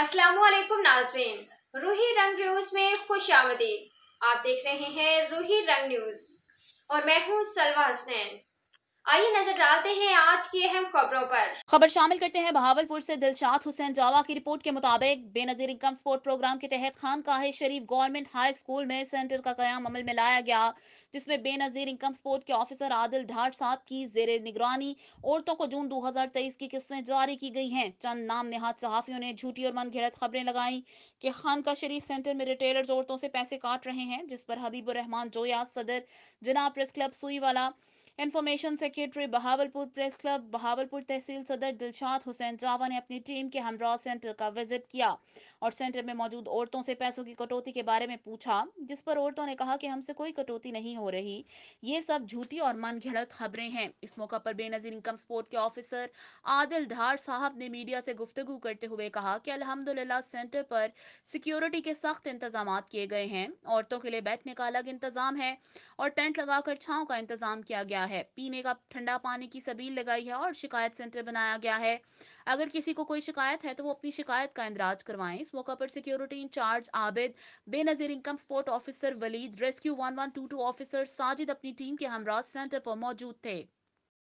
असलकुम नाजरीन रूही रंग न्यूज़ में खुश आमदीद आप देख रहे हैं रूही रंग न्यूज़ और मैं हूँ सलवा हसनैन आइए नजर डालते हैं आज की अहम खबरों पर खबर शामिल करते हैं बहावलपुर से दिलशाद हुसैन जावा की रिपोर्ट के मुताबिक बेनजीर इनकम सपोर्ट प्रोग्राम के तहत Khanqah Sharif government high school में सेंटर का कयाम अमल में लाया गया जिसमें बेनजीर इनकम सपोर्ट के ऑफिसर आदिल ढाट साहब की जेर निगरानी औरतों को जून तेईस की किस्तें जारी की गई हैं चंद नाम नेहाद सहाफियों ने झूठी और मन घिड़त खबरें लगाई की खान का शरीफ सेंटर में रिटेलर औरतों से पैसे काट रहे हैं जिस पर हबीबुर रहमान जोया सदर जिनाब press club Sui Wala information secretary Bahawalpur press club Bahawalpur तहसील सदर दिलशाद हुसैन जावा ने अपनी टीम के हमरा सेंटर का विजिट किया और सेंटर में मौजूद औरतों से पैसों की कटौती के बारे में पूछा जिस पर औरतों ने कहा कि हमसे कोई कटौती नहीं हो रही ये सब झूठी और मन घिड़त खबरें हैं इस मौका पर बेनजीर इनकम सपोर्ट के ऑफिसर आदिल ढार साहब ने मीडिया से गुफ्तु करते हुए कहा कि अलहमदुल्ला सेंटर पर सिक्योरिटी के सख्त इंतजाम किए गए हैं औरतों के लिए बैठने का अलग इंतजाम है और टेंट लगाकर छाव का इंतजाम किया गया है पीने का ठंडा पानी की सबील लगाई है और शिकायत सेंटर बनाया गया है अगर किसी को कोई शिकायत है तो वो अपनी शिकायत का इंदराज करवाएं इस मौका पर security incharge Abid Benazir income support officer Waleed rescue one one two two officer Sajid अपनी टीम के हमराज सेंटर पर मौजूद थे